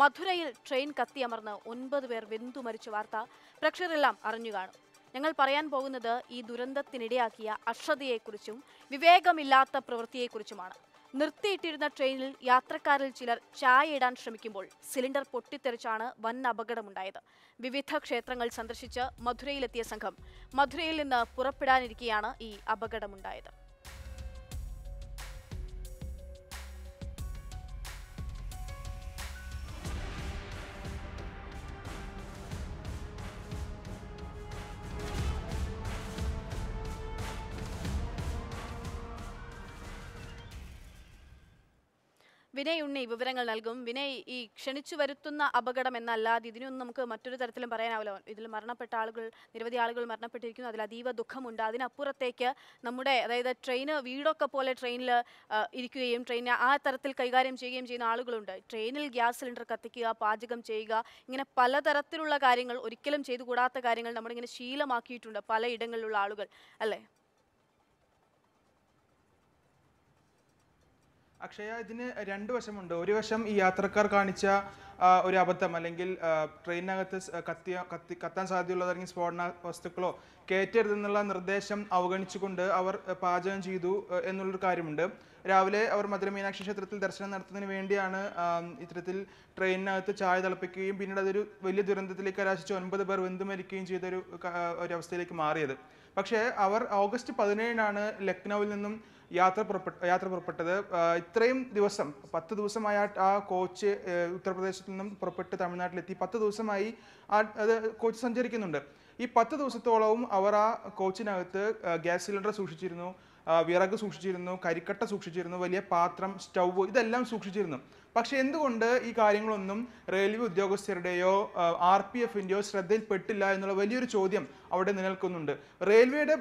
മധുരയിൽ ട്രെയിൻ കത്തിയമർന്ന് ഒൻപത് പേർ വെന്തു മരിച്ച വാർത്ത പ്രേക്ഷകരെല്ലാം അറിഞ്ഞു കാണും ഞങ്ങൾ പറയാൻ പോകുന്നത് ഈ ദുരന്തത്തിനിടയാക്കിയ അശ്രദ്ധയെക്കുറിച്ചും വിവേകമില്ലാത്ത പ്രവൃത്തിയെക്കുറിച്ചുമാണ് നിർത്തിയിട്ടിരുന്ന ട്രെയിനിൽ യാത്രക്കാരിൽ ചിലർ ചായ ഇടാൻ ശ്രമിക്കുമ്പോൾ സിലിണ്ടർ പൊട്ടിത്തെറിച്ചാണ് വൻ അപകടമുണ്ടായത് വിവിധ ക്ഷേത്രങ്ങൾ സന്ദർശിച്ച് മധുരയിലെത്തിയ സംഘം മധുരയിൽ നിന്ന് പുറപ്പെടാനിരിക്കെയാണ് ഈ അപകടമുണ്ടായത് വിനയ് ഉണ്ണി വിവരങ്ങൾ നൽകും വിനയ് ഈ ക്ഷണിച്ചു വരുത്തുന്ന അപകടം എന്നല്ലാതെ ഇതിനൊന്നും നമുക്ക് മറ്റൊരു തരത്തിലും പറയാനാവില്ല ഇതിൽ മരണപ്പെട്ട ആളുകൾ നിരവധി ആളുകൾ മരണപ്പെട്ടിരിക്കുന്നു അതിൽ അതീവ ദുഃഖമുണ്ട് അതിനപ്പുറത്തേക്ക് നമ്മുടെ അതായത് ട്രെയിന് വീടൊക്കെ പോലെ ട്രെയിനിൽ ഇരിക്കുകയും ട്രെയിനിനെ ആ തരത്തിൽ കൈകാര്യം ചെയ്യുകയും ചെയ്യുന്ന ആളുകളുണ്ട് ട്രെയിനിൽ ഗ്യാസ് സിലിണ്ടർ കത്തിക്കുക പാചകം ചെയ്യുക ഇങ്ങനെ പലതരത്തിലുള്ള കാര്യങ്ങൾ ഒരിക്കലും ചെയ്തുകൂടാത്ത കാര്യങ്ങൾ നമ്മളിങ്ങനെ ശീലമാക്കിയിട്ടുണ്ട് പലയിടങ്ങളിലുള്ള ആളുകൾ അല്ലേ അക്ഷയ ഇതിന് രണ്ട് വശമുണ്ട് ഒരു വശം ഈ യാത്രക്കാർ കാണിച്ച ഒരു അബദ്ധം അല്ലെങ്കിൽ ട്രെയിനകത്ത് കത്തിയ കത്തി കത്താൻ സാധ്യതയുള്ളത് അല്ലെങ്കിൽ സ്ഫോടന വസ്തുക്കളോ കയറ്റരുതെന്നുള്ള നിർദ്ദേശം അവഗണിച്ചുകൊണ്ട് അവർ പാചകം ചെയ്തു എന്നുള്ളൊരു കാര്യമുണ്ട് രാവിലെ അവർ മധുര മീനാക്ഷി ക്ഷേത്രത്തിൽ ദർശനം നടത്തുന്നതിന് വേണ്ടിയാണ് ഇത്തരത്തിൽ ട്രെയിനിനകത്ത് ചായ തിളപ്പിക്കുകയും പിന്നീട് അതൊരു വലിയ ദുരന്തത്തിലേക്ക് കലാശിച്ച് ഒൻപത് പേർ വെന്തു മരിക്കുകയും ചെയ്തൊരു ഒരവസ്ഥയിലേക്ക് മാറിയത് പക്ഷേ അവർ ഓഗസ്റ്റ് പതിനേഴിനാണ് ലക്നൌവിൽ നിന്നും യാത്ര പുറപ്പെട്ട യാത്ര പുറപ്പെട്ടത് ഇത്രയും ദിവസം പത്ത് ദിവസമായി ആ കോച്ച് ഉത്തർപ്രദേശിൽ നിന്നും പുറപ്പെട്ട് തമിഴ്നാട്ടിലെത്തി പത്ത് ദിവസമായി ആ അത് കോച്ച് സഞ്ചരിക്കുന്നുണ്ട് ഈ പത്ത് ദിവസത്തോളവും അവർ ആ കോച്ചിനകത്ത് ഗ്യാസ് സിലിണ്ടർ സൂക്ഷിച്ചിരുന്നു വിറക് സൂക്ഷിച്ചിരുന്നു കരിക്കട്ട സൂക്ഷിച്ചിരുന്നു വലിയ പാത്രം സ്റ്റൗ ഇതെല്ലാം സൂക്ഷിച്ചിരുന്നു പക്ഷേ എന്തുകൊണ്ട് ഈ കാര്യങ്ങളൊന്നും റെയിൽവേ ഉദ്യോഗസ്ഥരുടെയോ ആർ പി എഫിൻ്റെയോ ശ്രദ്ധയിൽപ്പെട്ടില്ല എന്നുള്ള വലിയൊരു ചോദ്യം അവിടെ നിലനിൽക്കുന്നുണ്ട് റെയിൽവേയുടെ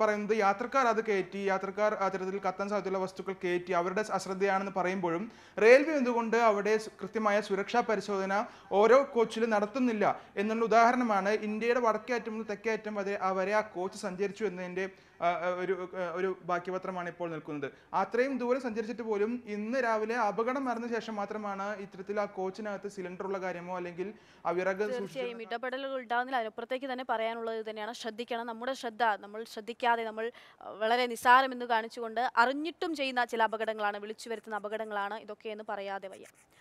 പറയുന്നത് യാത്രക്കാർ അത് കയറ്റി യാത്രക്കാർ അത്തരത്തിൽ കത്താൻ സാധ്യതയുള്ള വസ്തുക്കൾ കയറ്റി അവരുടെ അശ്രദ്ധയാണെന്ന് പറയുമ്പോഴും റെയിൽവേ എന്തുകൊണ്ട് അവിടെ കൃത്യമായ സുരക്ഷാ പരിശോധന ഓരോ കോച്ചിലും നടത്തുന്നില്ല എന്നുള്ള ഉദാഹരണമാണ് ഇന്ത്യയുടെ വടക്കേറ്റം മുതൽ തെക്കേറ്റം വരെ വരെ ആ കോച്ച് സഞ്ചരിച്ചു എന്നതിൻ്റെ ഒരു ഒരു ബാക്കിപത്രമാണ് ഇപ്പോൾ നിൽക്കുന്നത് അത്രയും ദൂരം സഞ്ചരിച്ചിട്ട് പോലും ഇന്ന് രാവിലെ അപകടം വന്ന ശേഷം മാത്രമാണ് ഇത്തരത്തിൽ ആ കോച്ചിനകത്ത് സിലിണ്ടർ ഉള്ള കാര്യമോ അല്ലെങ്കിൽ ആ വിറക് തീർച്ചയായും ഇടപെടലുകൾ ഉണ്ടാകുന്നില്ല അതിനപ്പുറത്തേക്ക് തന്നെ പറയാനുള്ളത് തന്നെയാണ് ശ്രദ്ധിക്കണം നമ്മുടെ ശ്രദ്ധ നമ്മൾ ശ്രദ്ധിക്കാതെ നമ്മൾ വളരെ നിസ്സാരമെന്ന് കാണിച്ചുകൊണ്ട് അറിഞ്ഞിട്ടും ചെയ്യുന്ന ചില അപകടങ്ങളാണ് വിളിച്ചു വരുത്തുന്ന അപകടങ്ങളാണ് ഇതൊക്കെയെന്ന് പറയാതെ വയ്യ